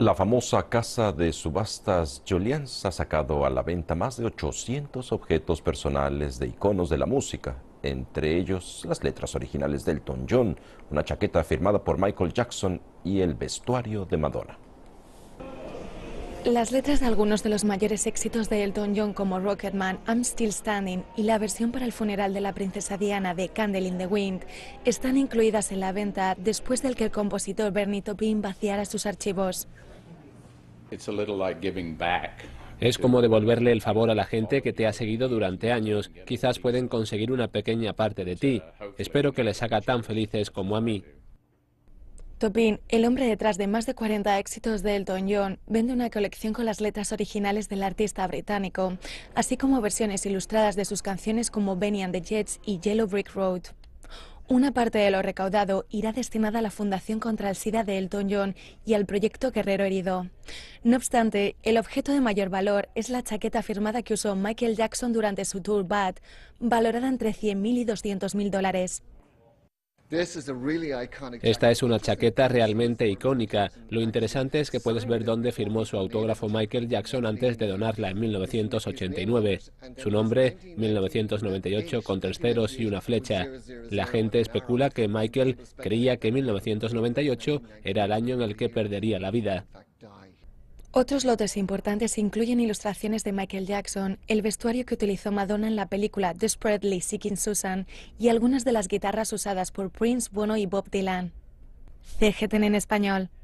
La famosa casa de subastas Jolians ha sacado a la venta más de 800 objetos personales de iconos de la música, entre ellos las letras originales de Elton John, una chaqueta firmada por Michael Jackson y el vestuario de Madonna. Las letras de algunos de los mayores éxitos de Elton John como Rocketman, I'm Still Standing y la versión para el funeral de la princesa Diana de Candle in the Wind están incluidas en la venta después del que el compositor Bernie Taupin vaciara sus archivos. Es como devolverle el favor a la gente que te ha seguido durante años. Quizás pueden conseguir una pequeña parte de ti. Espero que les haga tan felices como a mí. Topin, el hombre detrás de más de 40 éxitos de Elton John, vende una colección con las letras originales del artista británico, así como versiones ilustradas de sus canciones como Benny and the Jets y Yellow Brick Road. Una parte de lo recaudado irá destinada a la Fundación contra el SIDA de Elton John y al proyecto Guerrero Herido. No obstante, el objeto de mayor valor es la chaqueta firmada que usó Michael Jackson durante su tour Bad, valorada entre 100.000 y 200.000 dólares. Esta es una chaqueta realmente icónica. Lo interesante es que puedes ver dónde firmó su autógrafo Michael Jackson antes de donarla en 1989. Su nombre, 1998, con tres ceros y una flecha. La gente especula que Michael creía que 1998 era el año en el que perdería la vida. Otros lotes importantes incluyen ilustraciones de Michael Jackson, el vestuario que utilizó Madonna en la película Desperately Seeking Susan y algunas de las guitarras usadas por Prince, Bono y Bob Dylan. CGTN en español.